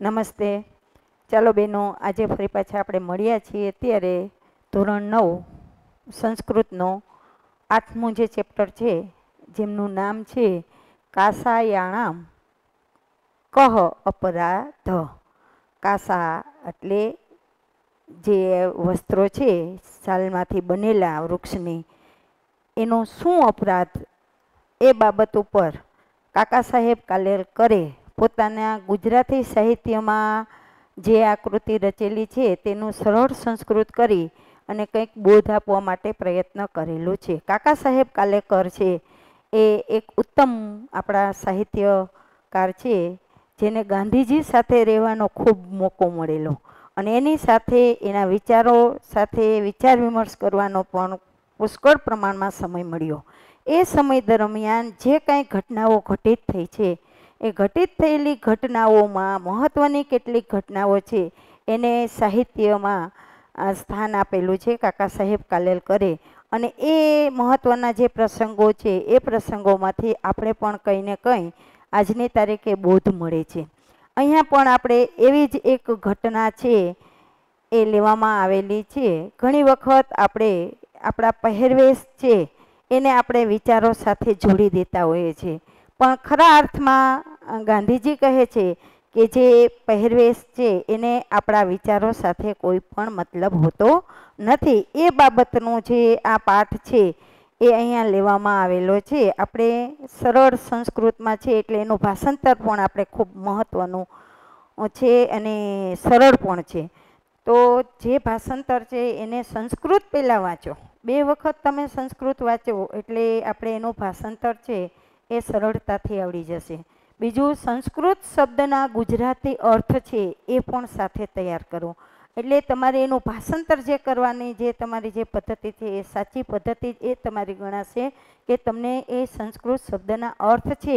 નમસ્તે ચાલો બેનો આજે ફરી પાછા આપણે મળ્યા છીએ ત્યારે ધોરણ નવ સંસ્કૃતનો આઠમું જે ચેપ્ટર છે જેમનું નામ છે કાસાયાણામ કહ અપરાધ કાસા એટલે જે વસ્ત્રો છે સાલમાંથી બનેલા વૃક્ષની એનો શું અપરાધ એ બાબત ઉપર કાકા સાહેબ કાલેર કરે પોતાના ગુજરાતી સાહિત્યમાં જે આકૃતિ રચેલી છે તેનું સરળ સંસ્કૃત કરી અને કંઈક બોધ આપવા માટે પ્રયત્ન કરેલો છે કાકા સાહેબ કાલેકર છે એ એક ઉત્તમ આપણા સાહિત્યકાર છે જેને ગાંધીજી સાથે રહેવાનો ખૂબ મોકો મળેલો અને એની સાથે એના વિચારો સાથે વિચાર વિમર્શ કરવાનો પણ પુષ્કળ પ્રમાણમાં સમય મળ્યો એ સમય દરમિયાન જે કાંઈ ઘટનાઓ ઘટિત થઈ છે એ ઘટિત થયેલી ઘટનાઓમાં મહત્ત્વની કેટલીક ઘટનાઓ છે એને સાહિત્યમાં સ્થાન આપેલું છે કાકા સાહેબ કાલેલ કરે અને એ મહત્ત્વના જે પ્રસંગો છે એ પ્રસંગોમાંથી આપણે પણ કંઈ ને કંઈ આજની તારીખે બોધ મળે છે અહીંયા પણ આપણે એવી જ એક ઘટના છે એ લેવામાં આવેલી છે ઘણી વખત આપણે આપણા પહેરવેશ છે એને આપણે વિચારો સાથે જોડી દેતા હોઈએ છીએ પણ ખરા અર્થમાં ગાંધીજી કહે છે કે જે પહેરવેશ છે એને આપણા વિચારો સાથે કોઈ પણ મતલબ હોતો નથી એ બાબતનો જે આ પાઠ છે એ અહીંયા લેવામાં આવેલો છે આપણે સરળ સંસ્કૃતમાં છે એટલે એનું ભાષાંતર પણ આપણે ખૂબ મહત્ત્વનું છે અને સરળ પણ છે તો જે ભાષાંતર છે એને સંસ્કૃત પહેલાં વાંચો બે વખત તમે સંસ્કૃત વાંચો એટલે આપણે એનું ભાષાંતર છે એ સરળતાથી આવડી જશે બીજું સંસ્કૃત શબ્દના ગુજરાતી અર્થ છે એ પણ સાથે તૈયાર કરો એટલે તમારે એનું ભાષાંતર જે કરવાની જે તમારી જે પદ્ધતિ છે એ સાચી પદ્ધતિ એ તમારી ગણાશે કે તમને એ સંસ્કૃત શબ્દના અર્થ છે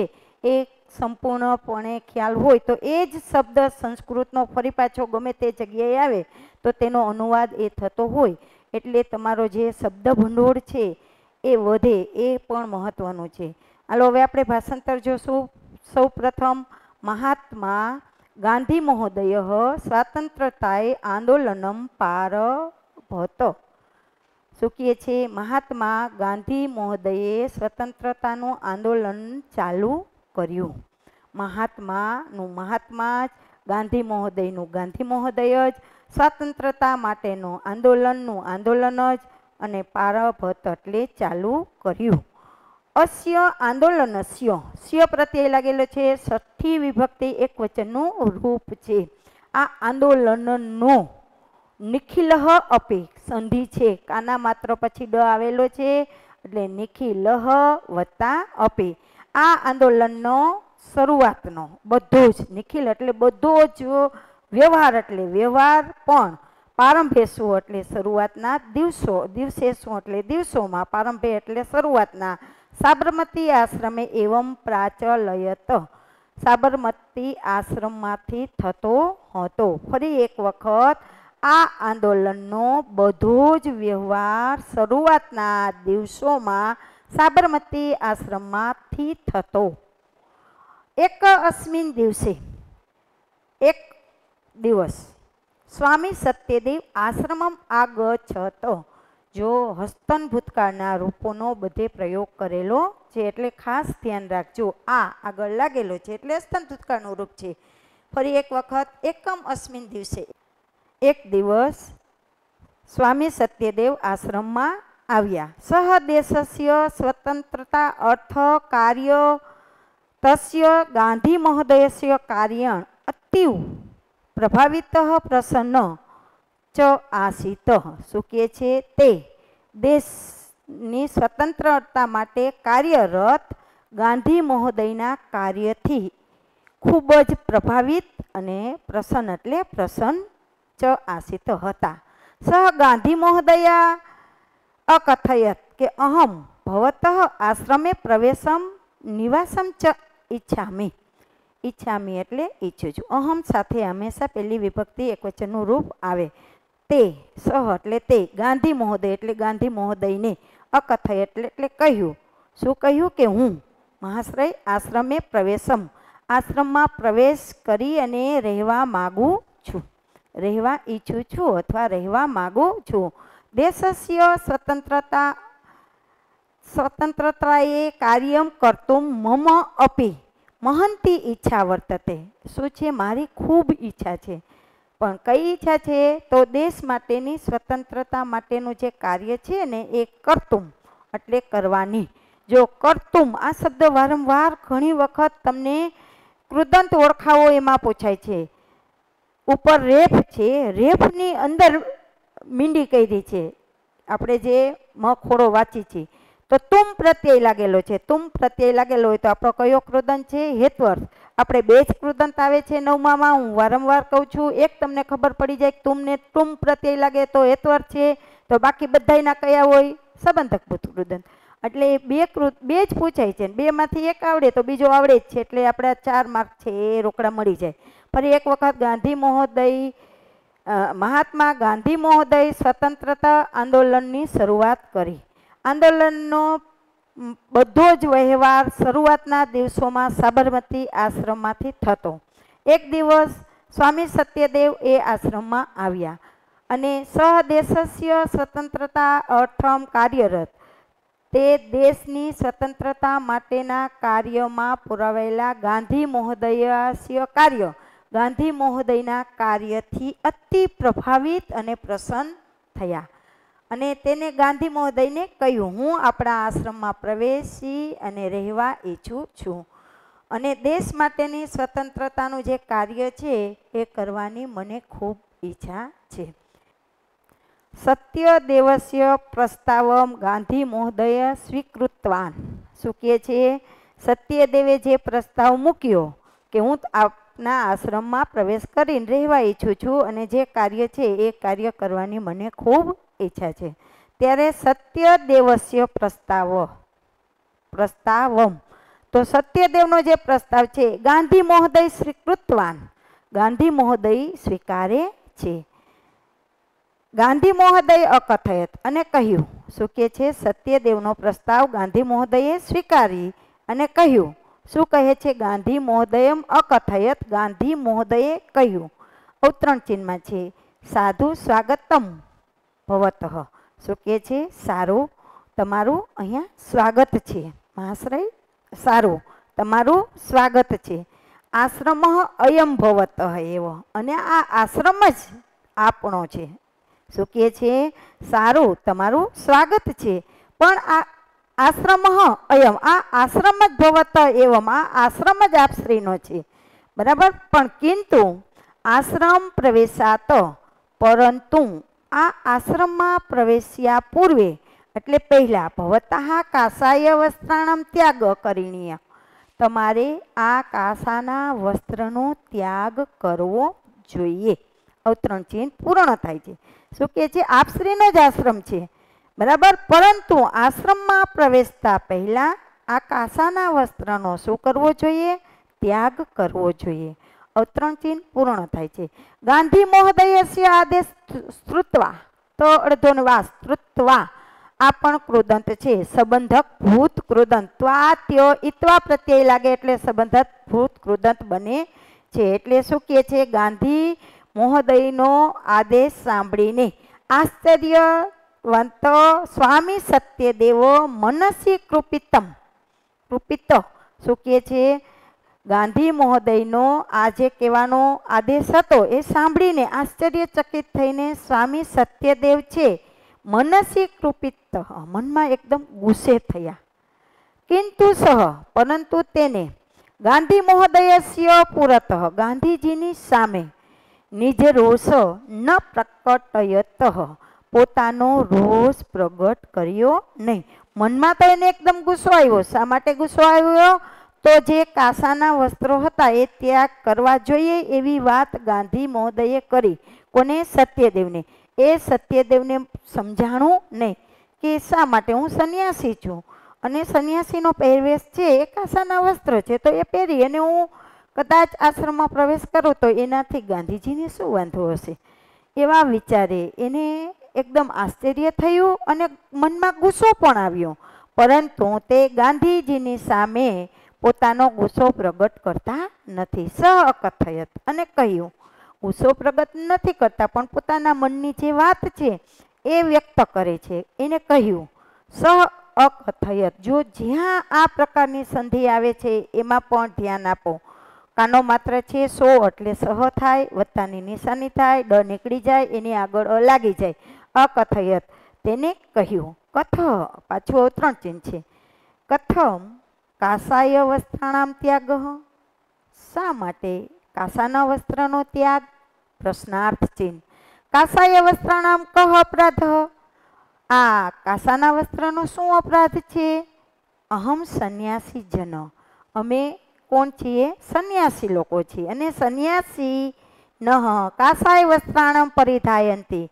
એ સંપૂર્ણપણે ખ્યાલ હોય તો એ જ શબ્દ સંસ્કૃતનો ફરી પાછો ગમે તે જગ્યાએ આવે તો તેનો અનુવાદ એ થતો હોય એટલે તમારો જે શબ્દ ભંડોળ છે એ વધે એ પણ મહત્ત્વનું છે હાલો હવે આપણે ભાષાંતર જોશું સૌ પ્રથમ મહાત્મા ગાંધી મહોદય સ્વાતંત્રતાએ આંદોલનમ પારભતો શું કહે છે મહાત્મા ગાંધી મહોદયે સ્વતંત્રતાનું આંદોલન ચાલુ કર્યું મહાત્માનું મહાત્મા જ ગાંધી મહોદયનું ગાંધી મહોદય જ સ્વતંત્રતા માટેનું આંદોલનનું આંદોલન જ અને પારભત એટલે ચાલુ કર્યું અસ્ય આંદોલન આંદોલનસ્ય સ્ય પ્રત્યય લાગેલો છે છઠ્ઠી વિભક્તિ એક વચનનું રૂપ છે આ આંદોલનનો નિખિલહ અપે સંધિ છે કાના માત્ર પછી ડ આવેલો છે એટલે નિખિલહ વત્તા અપે આ આંદોલનનો શરૂઆતનો બધો જ નિખિલ એટલે બધો જ વ્યવહાર એટલે વ્યવહાર પણ પારંભે શું એટલે શરૂઆતના દિવસો દિવસે શું એટલે દિવસોમાં પારંભે એટલે શરૂઆતના સાબરમતી આશ્રમે એવમ પ્રાચલયત સાબરમતી આશ્રમમાંથી થતો હતો ફરી એક વખત આ આંદોલનનો બધો જ વ્યવહાર શરૂઆતના દિવસોમાં સાબરમતી આશ્રમમાંથી થતો એક અસ્મિન દિવસે એક દિવસ સ્વામી સત્યદેવ આશ્રમમ આગછત જો હસ્તન ભૂતકાળના રૂપોનો બધે પ્રયોગ કરેલો છે એટલે ખાસ ધ્યાન રાખજો આ આગળ લાગેલો છે એટલે હસ્તન ભૂતકાળનું રૂપ છે ફરી એક વખત એકમ અશ્મિન દિવસે એક દિવસ સ્વામી સત્યદેવ આશ્રમમાં આવ્યા સહદેશસ્ય સ્વતંત્રતા અર્થ કાર્ય તસ્ય ગાંધી મહોદયસ્ય કાર્યણ અતિવ પ્રભાવિત પ્રસન્ન ચ આસિત શું કહે છે તે દેશની સ્વતંત્રતા માટે કાર્યરત ગાંધી મહોદયના કાર્યથી ખૂબ જ પ્રભાવિત અને પ્રસન્ન એટલે પ્રસન્ન ચ આશિત હતા સહ ગાંધી મહોદયા અકથયત કે અહમ ભવત આશ્રમે પ્રવેશમ નિવાસમ ચ ઈચ્છામી ઈચ્છામી એટલે ઈચ્છું છું અહમ સાથે હંમેશા પહેલી વિભક્તિ એક વચનનું રૂપ આવે તે સહ એટલે તે ગાંધી મહોદય એટલે ગાંધી મહોદયને અકથય એટલે એટલે કહ્યું શું કહ્યું કે હું મહાશ્રય આશ્રમે પ્રવેશમ આશ્રમમાં પ્રવેશ કરી અને રહેવા માગું છું રહેવા ઈચ્છું છું અથવા રહેવા માગું છું દેશસ્ય સ્વતંત્રતા સ્વતંત્રતાએ કાર્ય કરતું મમ અપી મહંતી ઈચ્છા વર્તતે શું છે મારી ખૂબ ઈચ્છા છે પણ કઈ ઈચ્છા છે તો દેશ માટેની સ્વતંત્રતા માટેનું જે કાર્ય છે ને એ કરતુમ એટલે કરવાની જો કરતુમ આ શબ્દ વારંવાર ઘણી વખત તમને કૃદંત ઓળખાવો એમાં પૂછાય છે ઉપર રેફ છે રેફની અંદર મીંડી કરી છે આપણે જે મખોડો વાંચી છીએ તો તુમ પ્રત્યય લાગેલો છે તુમ પ્રત્યય લાગેલો હોય તો આપણો કયો કૃદંત છે હેતવર્થ આપણે બે જ કૃદંત આવે છે નવમામાં હું વારંવાર કહું છું એક તમને ખબર પડી જાય તુમને તુમ પ્રત્યય લાગે તો એતવર છે તો બાકી બધાના કયા હોય સંબંધક કૃદંત એટલે એ બે કૃત બે જ પૂછાય છે બેમાંથી એક આવડે તો બીજો આવડે જ છે એટલે આપણા ચાર માર્ક છે એ રોકડા મળી જાય ફરી એક વખત ગાંધી મહોદય મહાત્મા ગાંધી મહોદય સ્વતંત્રતા આંદોલનની શરૂઆત કરી આંદોલનનો બધો જ વહેવાર શરૂઆતના દિવસોમાં સાબરમતી આશ્રમમાંથી થતો એક દિવસ સ્વામી સત્યદેવ એ આશ્રમમાં આવ્યા અને સહદેશસ્ય સ્વતંત્રતા અર્થમ કાર્યરત તે દેશની સ્વતંત્રતા માટેના કાર્યમાં પુરાવેલા ગાંધી મહોદયાસ્ય કાર્ય ગાંધી મહોદયના કાર્યથી અતિ પ્રભાવિત અને પ્રસન્ન થયા અને તેને ગાંધી મહોદયને કહ્યું હું આપણા આશ્રમમાં પ્રવેશી અને રહેવા ઈચ્છું છું અને દેશ માટેની સ્વતંત્રતાનું જે કાર્ય છે એ કરવાની મને ખૂબ ઈચ્છા છે સત્ય દેવસ્ય પ્રસ્તાવમ ગાંધી મહોદય સ્વીકૃતવાન શું કહે છે સત્યદેવે જે પ્રસ્તાવ મૂક્યો કે હું આપના આશ્રમમાં પ્રવેશ કરીને રહેવા ઈચ્છું છું અને જે કાર્ય છે એ કાર્ય કરવાની મને ખૂબ ઈચ્છા છે ત્યારે સત્ય દેવસ્ય પ્રસ્તાવ પ્રસ્તાવમ તો સત્યદેવનો જે પ્રસ્તાવ છે ગાંધી મહોદય સ્વીકૃતવાન ગાંધી મહોદય સ્વીકારે છે ગાંધી મહોદય અકથયત અને કહ્યું શું કે છે સત્યદેવનો પ્રસ્તાવ ગાંધી મહોદયે સ્વીકારી અને કહ્યું શું કહે છે ગાંધી મહોદયમ અકથયત ગાંધી મહોદયે કહ્યું અવતરણ ચિહ્નમાં છે સાધુ સ્વાગતમ ભવતઃ શું કહે છે સારું તમારું અહીંયા સ્વાગત છે મહાશ્રય સારું તમારું સ્વાગત છે આશ્રમ અયમ ભવતઃ એવો અને આ આશ્રમ જ આપણો છે શું કહે છે સારું તમારું સ્વાગત છે પણ આ આશ્રમ અયમ આ આશ્રમ જ ભવત એવમ આ આશ્રમ જ આપશ્રીનો છે બરાબર પણ કિંતુ આશ્રમ પ્રવેશાત પરંતુ આ આશ્રમમાં પ્રવેશ્યા પૂર્વે એટલે પહેલાં ભવતા કાસાય વસ્ત્રાણમ ત્યાગ કરીણીય તમારે આ કાસાના વસ્ત્રનો ત્યાગ કરવો જોઈએ અવતરણ ચિહ્ન પૂર્ણ થાય છે શું કહે છે આપશ્રીનો જ આશ્રમ છે બરાબર પરંતુ આશ્રમમાં પ્રવેશતા પહેલાં આ કાસાના વસ્ત્રનો શું કરવો જોઈએ ત્યાગ કરવો જોઈએ અવતરણ ચિહ્ન પૂર્ણ થાય છે ગાંધી મહોદયે આદેશ શ્રુતવા તો અડધોનવા વા આ પણ કૃદંત છે સંબંધક ભૂત કૃદંત આ ત્યો ઇત્વા પ્રત્યય લાગે એટલે સંબંધક ભૂત કૃદંત બને છે એટલે શું કહે છે ગાંધી મહોદયનો આદેશ સાંભળીને આશ્ચર્યવંત સ્વામી સત્યદેવો મનસી કૃપિતમ કૃપિત શું કહે છે ગાંધી મહોદયનો આજે કહેવાનો આદેશ હતો એ સાંભળીને આશ્ચર્યચકિત થઈને સ્વામી સત્યદેવ છે મનસી કૃપિત મનમાં એકદમ ગુસ્સે થયા કિંતુ સહ પરંતુ તેને ગાંધી મહોદય મહોદયસ્ય પુરત ગાંધીજીની સામે નિજ રોષ ન પ્રકટયત પોતાનો રોષ પ્રગટ કર્યો નહીં મનમાં તો એને એકદમ ગુસ્સો આવ્યો શા માટે ગુસ્સો આવ્યો તો જે કાંસાના વસ્ત્રો હતા એ ત્યાગ કરવા જોઈએ એવી વાત ગાંધી મહોદયે કરી કોને સત્યદેવને એ સત્યદેવને સમજાણું નહીં કે શા માટે હું સંન્યાસી છું અને સંન્યાસીનો પહેરવેશ છે એ કાંસાના વસ્ત્ર છે તો એ પહેરી અને હું કદાચ આશ્રમમાં પ્રવેશ કરું તો એનાથી ગાંધીજીને શું વાંધો હશે એવા વિચારે એને એકદમ આશ્ચર્ય થયું અને મનમાં ગુસ્સો પણ આવ્યો પરંતુ તે ગાંધીજીની સામે પોતાનો ગુસ્સો પ્રગટ કરતા નથી સહ અકથયત અને કહ્યું ગુસ્સો પ્રગટ નથી કરતા પણ પોતાના મનની જે વાત છે એ વ્યક્ત કરે છે એને કહ્યું સહ અકથયત જો જ્યાં આ પ્રકારની સંધિ આવે છે એમાં પણ ધ્યાન આપો કાનો માત્ર છે સો એટલે સહ થાય વત્તાની નિશાની થાય ડ નીકળી જાય એની આગળ લાગી જાય અકથયત તેને કહ્યું કથ પાછું ત્રણ ચિહ્ન છે કથમ કાસાય વસ્ત્રાણામ ત્યાગ શા માટે કાસાના વસ્ત્રનો ત્યાગ પ્રશ્નાર્થ ચિહ્ન કાસાય વસ્ત્રાણામ કહ અપરાધ આ કાસાના વસ્ત્રનો શું અપરાધ છે અહમ સંન્યાસી જન અમે કોણ છીએ સંન્યાસી લોકો છીએ અને સંન્યાસી નહ કાસાય વસ્ત્રાણમ પરિધાયંતી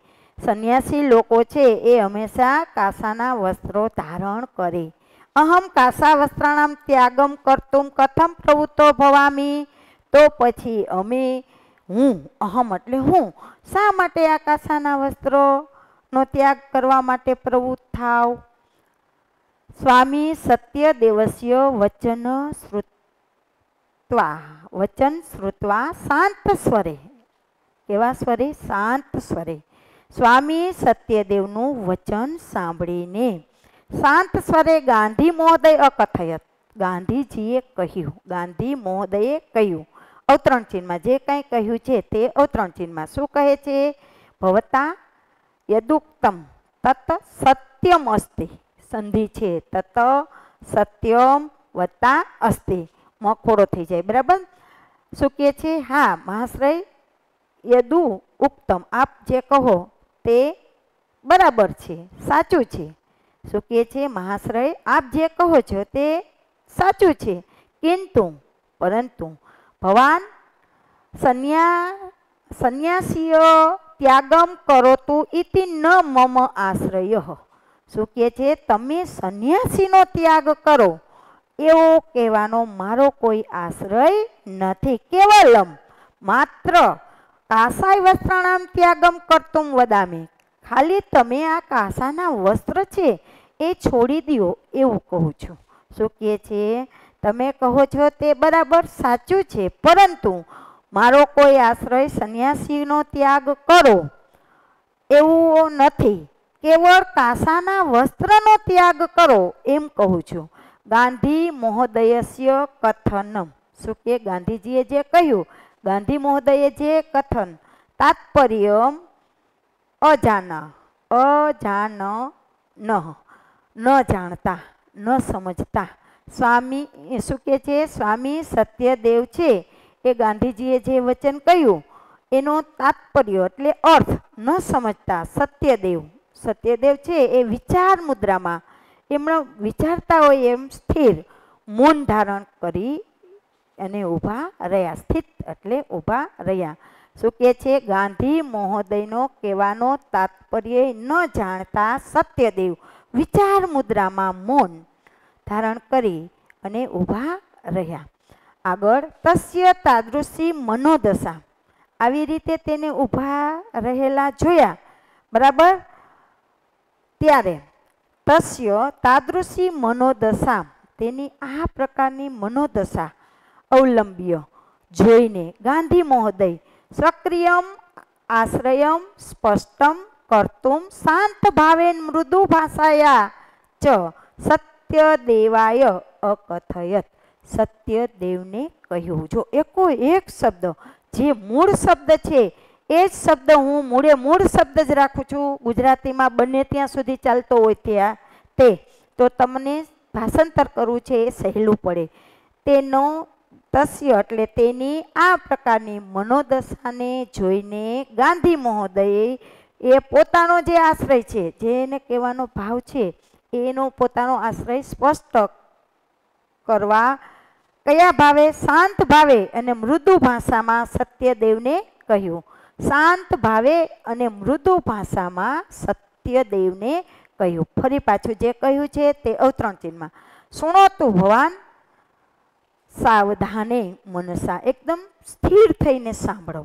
સંન્યાસી લોકો છે એ હંમેશા કાસાના વસ્ત્રો ધારણ કરે અહમ કાસાવસ્ત્રાણામ ત્યાગમ કરતું કથમ પ્રવૃત્તો ભવામી તો પછી અમે હું અહમ એટલે હું શા માટે આ કાસાના વસ્ત્રોનો ત્યાગ કરવા માટે પ્રવૃત્ત થાવ સ્વામી સત્ય દેવસ્ય વચન શ્રુત્વા વચન શ્રુત્વા શાંત સ્વરે કેવા સ્વરે શાંત સ્વરે સ્વામી સત્યદેવનું વચન સાંભળીને શાંત સ્વરે ગાંધી મહોદય અકથયત ગાંધીજીએ કહ્યું ગાંધી મહોદયે કહ્યું અવતરણ ચિહ્નમાં જે કંઈ કહ્યું છે તે અવતરણ ચિહ્નમાં શું કહે છે ભવતા યદુક્તમ તત સત્યમ અસ્તિ સંધિ છે તત સત્યમ વત્તા અસ્તિ મખોડો થઈ જાય બરાબર શું કહે છે હા મહાશ્રય યદુ ઉક્તમ આપ જે કહો તે બરાબર છે સાચું છે શું કહે છે મહાશ્રય આપ જે કહો છો તે સાચું છે કિંતુ પરંતુ ભવાન સંન્યા સંન્યાસીઓ ત્યાગમ કરોતુ ઇતિ ન મમ આશ્રય શું કહે છે તમે સંન્યાસીનો ત્યાગ કરો એવો કહેવાનો મારો કોઈ આશ્રય નથી કેવલમ માત્ર કાસાય વસ્ત્રાણામ ત્યાગમ કરતું વદામી ખાલી તમે આ કાંસાના વસ્ત્ર છે એ છોડી દો એવું કહું છું શું કહે છે તમે કહો છો તે બરાબર સાચું છે પરંતુ મારો કોઈ આશ્રય સંન્યાસીનો ત્યાગ કરો એવું નથી કેવળ કાંસાના વસ્ત્રનો ત્યાગ કરો એમ કહું છું ગાંધી મહોદયસ્ય કથનમ શું કે ગાંધીજીએ જે કહ્યું ગાંધી મહોદયે જે કથન તાત્પર્ય અજાના અજાન ન ન જાણતા ન સમજતા સ્વામી શું કે છે સ્વામી સત્યદેવ છે એ ગાંધીજીએ જે વચન કહ્યું એનો તાત્પર્ય એટલે અર્થ ન સમજતા સત્યદેવ સત્યદેવ છે એ વિચાર મુદ્રામાં એમણે વિચારતા હોય એમ સ્થિર મૌન ધારણ કરી અને ઊભા રહ્યા સ્થિત એટલે ઊભા રહ્યા શું કહે છે ગાંધી મહોદયનો કહેવાનો તાત્પર્ય ન જાણતા સત્યદેવ વિચાર મુદ્રામાં મૌન ધારણ કરી અને ઊભા રહ્યા આગળ તસ્ય તાદૃશી મનોદશા આવી રીતે તેને ઊભા રહેલા જોયા બરાબર ત્યારે તસ્ય તાદૃશી મનોદશા તેની આ પ્રકારની મનોદશા અવલંબ્ય જોઈને ગાંધી મહોદય સક્રિયમ આશ્રયમ સ્પષ્ટમ કર્તુમ શાંત ભાવેન મૃદુ ભાષાયા ચ સત્ય દેવાય અકથયત સત્ય દેવને કહ્યું જો એકો એક શબ્દ જે મૂળ શબ્દ છે એ જ શબ્દ હું મૂળે મૂળ શબ્દ જ રાખું છું ગુજરાતીમાં બંને ત્યાં સુધી ચાલતો હોય ત્યાં તે તો તમને ભાષાંતર કરવું છે એ સહેલું પડે તેનો તસ્ય એટલે તેની આ પ્રકારની મનોદશાને જોઈને ગાંધી મહોદયે એ પોતાનો જે આશ્રય છે જેને કહેવાનો ભાવ છે એનો પોતાનો આશ્રય સ્પષ્ટ કરવા કયા ભાવે શાંત ભાવે અને મૃદુ ભાષામાં સત્યદેવને કહ્યું શાંત ભાવે અને મૃદુ ભાષામાં સત્યદેવને કહ્યું ફરી પાછું જે કહ્યું છે તે અવતરણ ચિહ્નમાં સુણો તું ભવાન સાવધાને મનસા એકદમ સ્થિર થઈને સાંભળો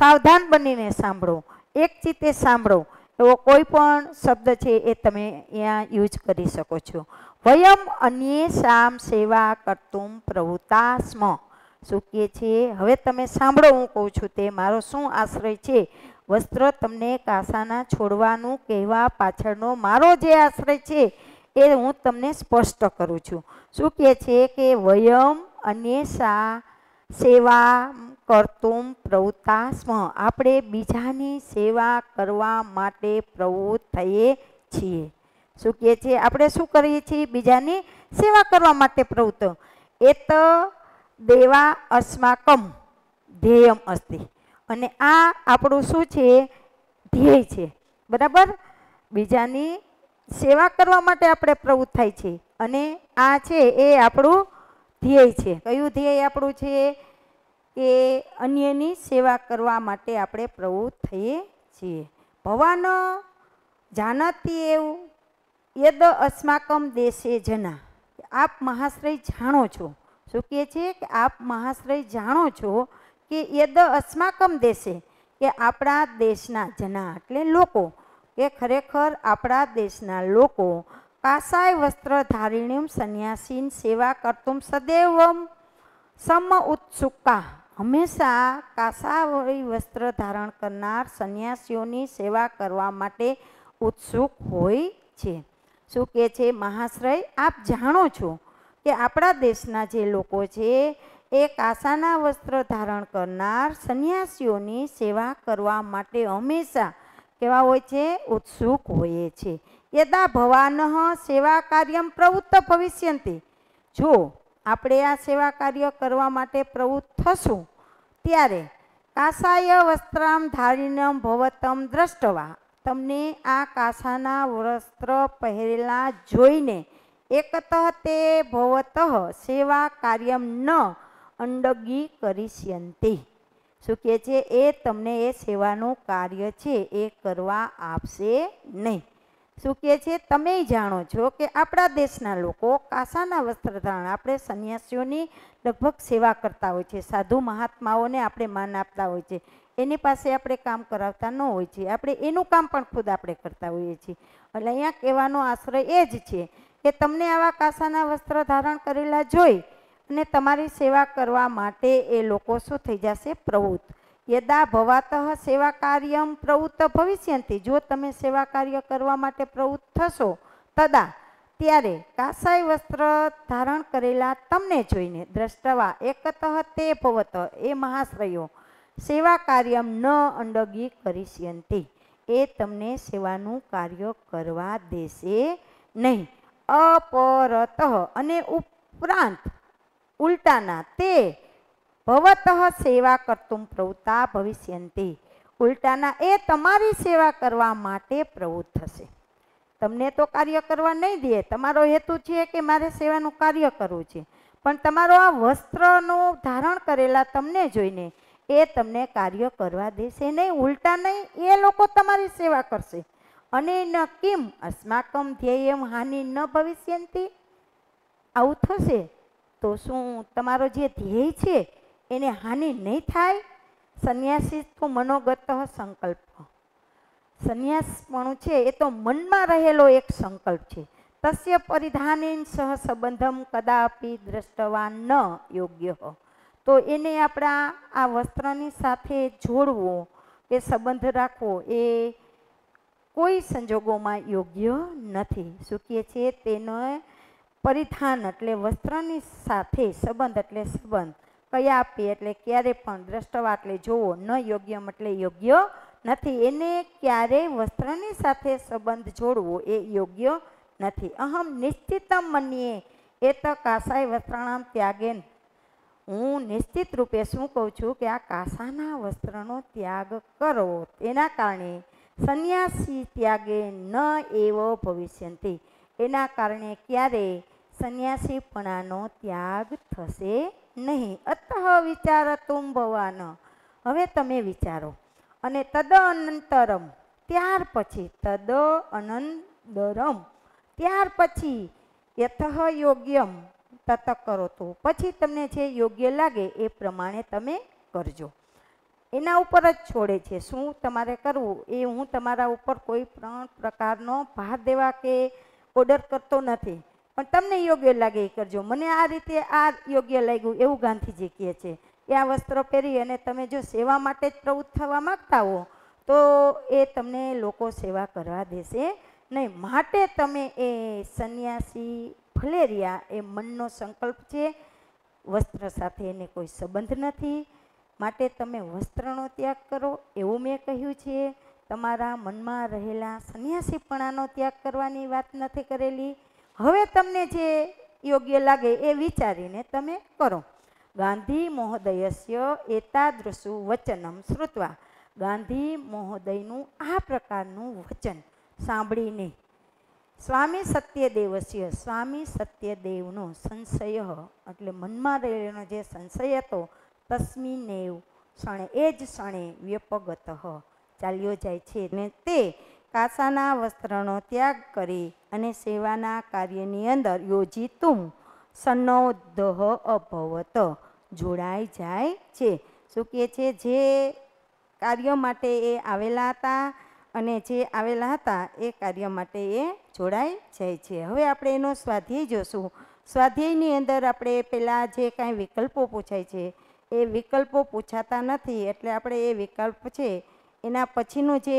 સાવધાન બનીને સાંભળો એક ચિત્તે સાંભળો એવો કોઈ પણ શબ્દ છે એ તમે અહીંયા યુઝ કરી શકો છો વયમ અન્ય સામ સેવા કરતું સ્મ શું કહે છે હવે તમે સાંભળો હું કહું છું તે મારો શું આશ્રય છે વસ્ત્ર તમને કાસાના છોડવાનું કહેવા પાછળનો મારો જે આશ્રય છે એ હું તમને સ્પષ્ટ કરું છું શું કહે છે કે વયમ અનેસા સેવા કરતું પ્રવૃત્તા સ્મ આપણે બીજાની સેવા કરવા માટે પ્રવૃત્ત થઈએ છીએ શું કહે છે આપણે શું કરીએ છીએ બીજાની સેવા કરવા માટે પ્રવૃત્ત એ તો દેવા અસ્માકમ ધ્યેયમ અસ્તિ અને આ આપણું શું છે ધ્યેય છે બરાબર બીજાની સેવા કરવા માટે આપણે પ્રવૃત્ત થાય છે અને આ છે એ આપણું ધ્યેય છે કયું ધ્યેય આપણું છે કે અન્યની સેવા કરવા માટે આપણે પ્રવૃત્ત થઈએ છીએ ભવાન જાનતી એવું યદ અસ્માકમ દેશે જના આપ મહાશ્રય જાણો છો શું કહે છે કે આપ મહાશ્રય જાણો છો કે યદ અસ્માકમ દેશે કે આપણા દેશના જના એટલે લોકો કે ખરેખર આપણા દેશના લોકો કાસાય વસ્ત્ર ધારિણીમ સંન્યાસીન સેવા કરતું સદૈવમ સમ ઉત્સુકા હંમેશા કાસાય વસ્ત્ર ધારણ કરનાર સંન્યાસીઓની સેવા કરવા માટે ઉત્સુક હોય છે શું કહે છે મહાશ્રય આપ જાણો છો કે આપણા દેશના જે લોકો છે એ કાસાના વસ્ત્ર ધારણ કરનાર સંન્યાસીઓની સેવા કરવા માટે હંમેશા કેવા હોય છે ઉત્સુક હોય છે યદા ભવાન સેવા કાર્યમ પ્રવૃત્ત ભવિષ્યંતે જો આપણે આ સેવા કાર્ય કરવા માટે પ્રવૃત્ત થશું ત્યારે કાસાય વસ્ત્રામ ધારીણમ ભવતમ દ્રષ્ટવા તમને આ કાસાના વસ્ત્ર પહેરેલા જોઈને એકતઃ તે ભવત સેવા કાર્યમ ન અંડગી કરીશ્યંતે શું કહે છે એ તમને એ સેવાનું કાર્ય છે એ કરવા આપશે નહીં શું કહે છે તમે જાણો છો કે આપણા દેશના લોકો કાંસાના વસ્ત્ર ધારણ આપણે સંન્યાસીઓની લગભગ સેવા કરતા હોય છે સાધુ મહાત્માઓને આપણે માન આપતા હોય છે એની પાસે આપણે કામ કરાવતા ન હોય છે આપણે એનું કામ પણ ખુદ આપણે કરતા હોઈએ છીએ એટલે અહીંયા કહેવાનો આશ્રય એ જ છે કે તમને આવા કાંસાના વસ્ત્ર ધારણ કરેલા જોઈ અને તમારી સેવા કરવા માટે એ લોકો શું થઈ જશે પ્રવૃત્ત યદા ભવાત સેવા કાર્ય પ્રવૃત્ત ભવિષ્યંતિ જો તમે સેવા કાર્ય કરવા માટે પ્રવૃત્ત થશો તદા ત્યારે કાસાય વસ્ત્ર ધારણ કરેલા તમને જોઈને દ્રષ્ટવા એકતઃ તે ભવત એ મહાશ્રયો સેવા કાર્ય ન અંડગી કરિષ્યંતિ એ તમને સેવાનું કાર્ય કરવા દેશે નહીં અપરત અને ઉપરાંત ઉલટાના તે ભવતઃ સેવા કરતું પ્રવૃત્તા ભવિષ્યંતી ઉલટાના એ તમારી સેવા કરવા માટે પ્રવૃત્ત થશે તમને તો કાર્ય કરવા નહીં દે તમારો હેતુ છે કે મારે સેવાનું કાર્ય કરવું છે પણ તમારો આ વસ્ત્રનું ધારણ કરેલા તમને જોઈને એ તમને કાર્ય કરવા દેશે નહીં ઉલટા નહીં એ લોકો તમારી સેવા કરશે અને ન કેમ અસ્માકમ ધ્યેયમ હાનિ ન ભવિષ્યંતિ આવું થશે તો શું તમારો જે ધ્યેય છે એને હાનિ નહીં થાય સંન્યાસી તો મનોગત સંકલ્પ સંન્યાસપણું છે એ તો મનમાં રહેલો એક સંકલ્પ છે તસ્ય પરિધાનેન સહ સંબંધમ કદાપી દ્રષ્ટવાન ન યોગ્ય તો એને આપણા આ વસ્ત્રની સાથે જોડવો કે સંબંધ રાખવો એ કોઈ સંજોગોમાં યોગ્ય નથી શું કહે છે તેનો પરિધાન એટલે વસ્ત્રની સાથે સંબંધ એટલે સંબંધ કયા આપી એટલે ક્યારે પણ દ્રષ્ટવા એટલે જોવો ન યોગ્ય એટલે યોગ્ય નથી એને ક્યારેય વસ્ત્રની સાથે સંબંધ જોડવો એ યોગ્ય નથી અહમ નિશ્ચિતમ મનીએ એ તો કાસાય વસ્ત્રણામ ત્યાગેન હું નિશ્ચિત રૂપે શું કહું છું કે આ કાસાના વસ્ત્રનો ત્યાગ કરો એના કારણે સંન્યાસી ત્યાગે ન એવો ભવિષ્યંતિ એના કારણે ક્યારે સંન્યાસીપણાનો ત્યાગ થશે નહીં અતઃ વિચાર તું ભવાન હવે તમે વિચારો અને તદ અનંતરમ ત્યાર પછી તદ અનંતરમ ત્યાર પછી યથ યોગ્યમ તત કરો તો પછી તમને જે યોગ્ય લાગે એ પ્રમાણે તમે કરજો એના ઉપર જ છોડે છે શું તમારે કરવું એ હું તમારા ઉપર કોઈ પણ પ્રકારનો ભાર દેવા કે ઓર્ડર કરતો નથી પણ તમને યોગ્ય લાગે એ કરજો મને આ રીતે આ યોગ્ય લાગ્યું એવું ગાંધીજી કહે છે એ આ વસ્ત્રો પહેરી અને તમે જો સેવા માટે જ પ્રવૃત્ત થવા માગતા હો તો એ તમને લોકો સેવા કરવા દેશે નહીં માટે તમે એ સંન્યાસી ફલેરિયા એ મનનો સંકલ્પ છે વસ્ત્ર સાથે એને કોઈ સંબંધ નથી માટે તમે વસ્ત્રનો ત્યાગ કરો એવું મેં કહ્યું છે તમારા મનમાં રહેલા સંન્યાસીપણાનો ત્યાગ કરવાની વાત નથી કરેલી હવે તમને જે યોગ્ય લાગે એ વિચારીને તમે કરો ગાંધી મહોદયસ્ય એતાદૃશુ વચનમ શ્રુતવા ગાંધી મહોદયનું આ પ્રકારનું વચન સાંભળીને સ્વામી સત્યદેવસ્ય સ્વામી સત્યદેવનો સંશય એટલે મનમાં રહેલો જે સંશય હતો તસ્મીનેવ ક્ષણે એ જ ક્ષણે વ્યપગત ચાલ્યો જાય છે ને તે કાસાના વસ્ત્રનો ત્યાગ કરી અને સેવાના કાર્યની અંદર યોજિતું સનોદહ અભવત જોડાઈ જાય છે શું કહે છે જે કાર્ય માટે એ આવેલા હતા અને જે આવેલા હતા એ કાર્ય માટે એ જોડાઈ જાય છે હવે આપણે એનો સ્વાધ્યાય જોશું સ્વાધ્યાયની અંદર આપણે પહેલાં જે કાંઈ વિકલ્પો પૂછાય છે એ વિકલ્પો પૂછાતા નથી એટલે આપણે એ વિકલ્પ છે એના પછીનું જે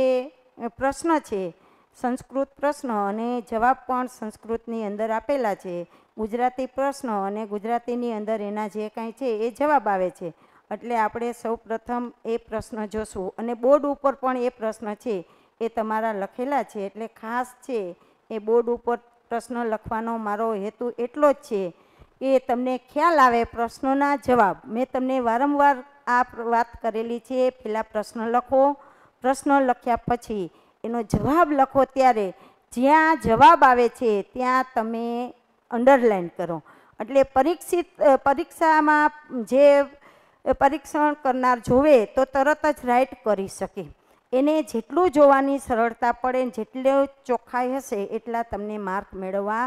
પ્રશ્ન છે સંસ્કૃત પ્રશ્ન અને જવાબ પણ સંસ્કૃતની અંદર આપેલા છે ગુજરાતી પ્રશ્ન અને ગુજરાતીની અંદર એના જે કાંઈ છે એ જવાબ આવે છે એટલે આપણે સૌ પ્રથમ એ પ્રશ્ન જોશું અને બોર્ડ ઉપર પણ એ પ્રશ્ન છે એ તમારા લખેલા છે એટલે ખાસ છે એ બોર્ડ ઉપર પ્રશ્ન લખવાનો મારો હેતુ એટલો જ છે કે તમને ખ્યાલ આવે પ્રશ્નોના જવાબ મેં તમને વારંવાર આ વાત કરેલી છે પહેલાં પ્રશ્ન લખો પ્રશ્નો લખ્યા પછી એનો જવાબ લખો ત્યારે જ્યાં જવાબ આવે છે ત્યાં તમે અંડરલાઈન કરો એટલે પરીક્ષિત પરીક્ષામાં જે પરીક્ષણ કરનાર જોવે તો તરત જ રાઇટ કરી શકે એને જેટલું જોવાની સરળતા પડે જેટલો ચોખ્ખાઈ હશે એટલા તમને માર્ક મેળવવા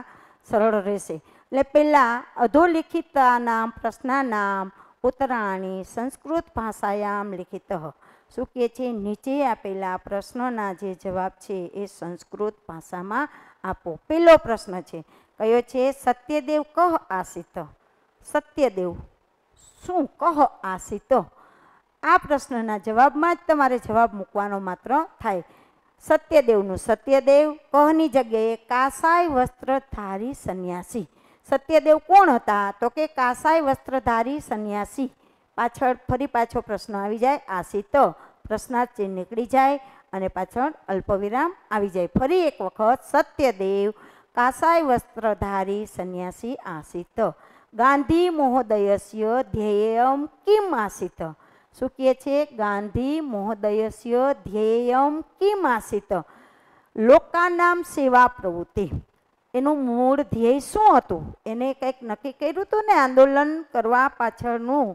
સરળ રહેશે એટલે પહેલાં અધોલિખિતાનામ પ્રશ્નાનામ ઉત્તરાણી સંસ્કૃત ભાષાયામ લિખિત શું કહે છે નીચે આપેલા પ્રશ્નોના જે જવાબ છે એ સંસ્કૃત ભાષામાં આપો પેલો પ્રશ્ન છે કયો છે સત્યદેવ કહ આસિત સત્યદેવ શું કહ આસિત આ પ્રશ્નના જવાબમાં જ તમારે જવાબ મૂકવાનો માત્ર થાય સત્યદેવનું સત્યદેવ કહની જગ્યાએ કાસાય વસ્ત્રધારી સંન્યાસી સત્યદેવ કોણ હતા તો કે કાસાય વસ્ત્રધારી સંન્યાસી પાછળ ફરી પાછો પ્રશ્ન આવી જાય આસિત પ્રશ્નાર્થ ચિહ્ન નીકળી જાય અને પાછળ અલ્પવિરામ આવી જાય ફરી એક વખત સત્યદેવ કાસાય વસ્ત્રધારી સંન્યાસી આસિત ગાંધી મહોદયસ્ય ધ્યેયમ કિમ આસિત શું કહે છે ગાંધી મહોદયસ્ય ધ્યેયમ કિમ આસિત લોકાનામ સેવા પ્રવૃત્તિ એનું મૂળ ધ્યેય શું હતું એને કંઈક નક્કી કર્યું હતું ને આંદોલન કરવા પાછળનું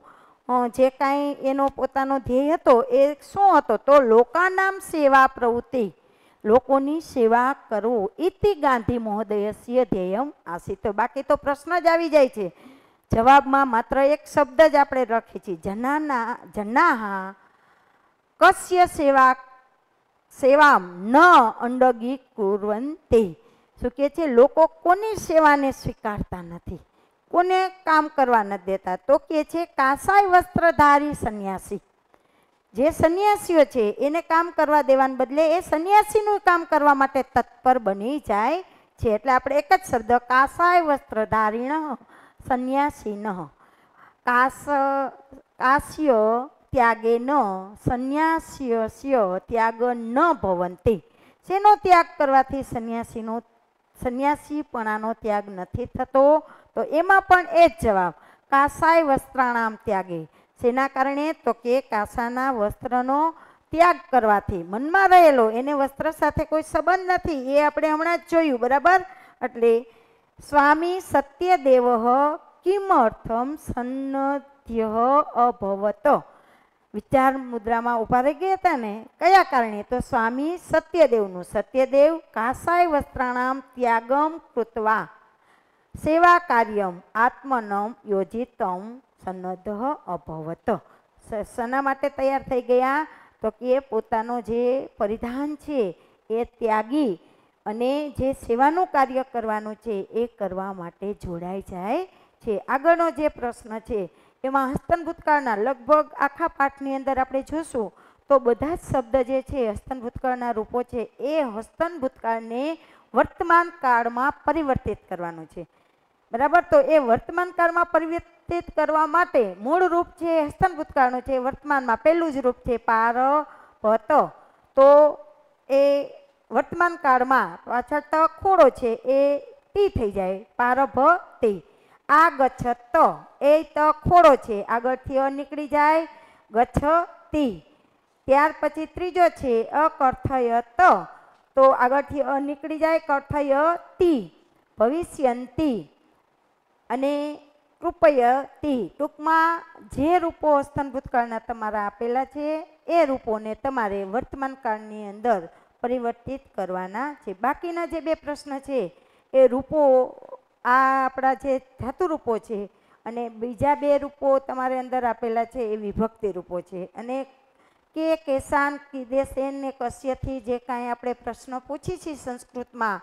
જે કાંઈ એનો પોતાનો ધ્યેય હતો એ શું હતો તો લોકાનામ સેવા પ્રવૃત્તિ લોકોની સેવા કરવું ઇતિ ગાંધી મહોદયસ્ય ધ્યેયમ તો બાકી તો પ્રશ્ન જ આવી જાય છે જવાબમાં માત્ર એક શબ્દ જ આપણે રાખીએ છીએ જનાના જનાહા કશ્ય સેવા સેવામ ન અંડગી કુરવંતી શું કહે છે લોકો કોની સેવાને સ્વીકારતા નથી કોને કામ કરવા ન દેતા તો કે છે કાંસાય વસ્ત્રધારી સંન્યાસી જે સંન્યાસીઓ છે એને કામ કરવા દેવાને બદલે એ સંન્યાસીનું કામ કરવા માટે તત્પર બની જાય છે એટલે આપણે એક જ શબ્દ કાંસાય વસ્ત્રધારીણ સંન્યાસીન કાસ કાશ્યો ત્યાગે ન સંન્યાસીઓ સ્યો ત્યાગ ન ભવંતે શેનો ત્યાગ કરવાથી સંન્યાસીનો સંન્યાસીપણાનો ત્યાગ નથી થતો તો એમાં પણ એ જ જવાબ કાંસાય વસ્ત્રાણામ ત્યાગે જેના કારણે તો કે કાસાના વસ્ત્રનો ત્યાગ કરવાથી મનમાં રહેલો એને વસ્ત્ર સાથે કોઈ સંબંધ નથી એ આપણે હમણાં જ જોયું બરાબર એટલે સ્વામી સત્યદેવ કિમર્થમ સન્નધ્ય અભવત વિચાર મુદ્રામાં ઊભા રહી ગયા હતા ને કયા કારણે તો સ્વામી સત્યદેવનું સત્યદેવ કાસાય વસ્ત્રાણામ ત્યાગમ કૃતવા સેવા કાર્યમ આત્મનમ યોજિતમ સનદ્ધ અભવત શના માટે તૈયાર થઈ ગયા તો કે પોતાનો જે પરિધાન છે એ ત્યાગી અને જે સેવાનું કાર્ય કરવાનું છે એ કરવા માટે જોડાઈ જાય છે આગળનો જે પ્રશ્ન છે એમાં હસ્તન ભૂતકાળના લગભગ આખા પાઠની અંદર આપણે જોશું તો બધા જ શબ્દ જે છે હસ્તન ભૂતકાળના રૂપો છે એ હસ્તન ભૂતકાળને વર્તમાન કાળમાં પરિવર્તિત કરવાનું છે બરાબર તો એ વર્તમાન કાળમાં પરિવર્તિત કરવા માટે મૂળ રૂપ છે હસ્તન ભૂતકાળનું છે વર્તમાનમાં પહેલું જ રૂપ છે પાર ભત તો એ વર્તમાન કાળમાં પાછળ ત ખોડો છે એ ટી થઈ જાય પાર ભ ટી આ ગચ્છ ત એ ત ખોડો છે આગળથી અ નીકળી જાય ગચ્છ તી ત્યાર પછી ત્રીજો છે અકર્થય ત તો આગળથી અ નીકળી જાય કર્થય તી ભવિષ્યંતી અને કૃપય કૃપયતી ટૂંકમાં જે રૂપો હસ્તન ભૂતકાળના તમારા આપેલા છે એ રૂપોને તમારે વર્તમાન કાળની અંદર પરિવર્તિત કરવાના છે બાકીના જે બે પ્રશ્ન છે એ રૂપો આ આપણા જે ધાતુ રૂપો છે અને બીજા બે રૂપો તમારે અંદર આપેલા છે એ વિભક્તિ રૂપો છે અને કે કેસાન કિદેસેન ને કશ્યથી જે કાંઈ આપણે પ્રશ્નો પૂછી છીએ સંસ્કૃતમાં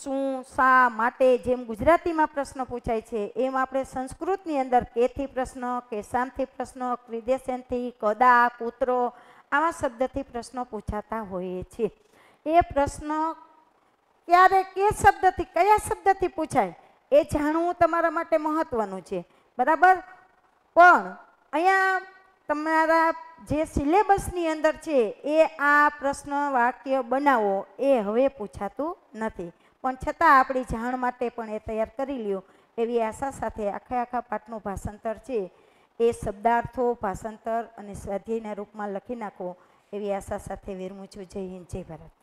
શું શા માટે જેમ ગુજરાતીમાં પ્રશ્ન પૂછાય છે એમ આપણે સંસ્કૃતની અંદર કેથી પ્રશ્ન કે શાંતિ પ્રશ્ન ક્રિદેશનથી કદા કૂતરો આવા શબ્દથી પ્રશ્નો પૂછાતા હોઈએ છીએ એ પ્રશ્ન ક્યારે કે શબ્દથી કયા શબ્દથી પૂછાય એ જાણવું તમારા માટે મહત્ત્વનું છે બરાબર પણ અહીંયા તમારા જે સિલેબસની અંદર છે એ આ પ્રશ્ન વાક્ય બનાવો એ હવે પૂછાતું નથી પણ છતાં આપણી જાણ માટે પણ એ તૈયાર કરી લ્યો એવી આશા સાથે આખા આખા પાઠનું ભાષાંતર છે એ શબ્દાર્થો ભાષાંતર અને સ્વાધ્યાયના રૂપમાં લખી નાખો એવી આશા સાથે વિરમું છું જય હિન્દ જય ભારત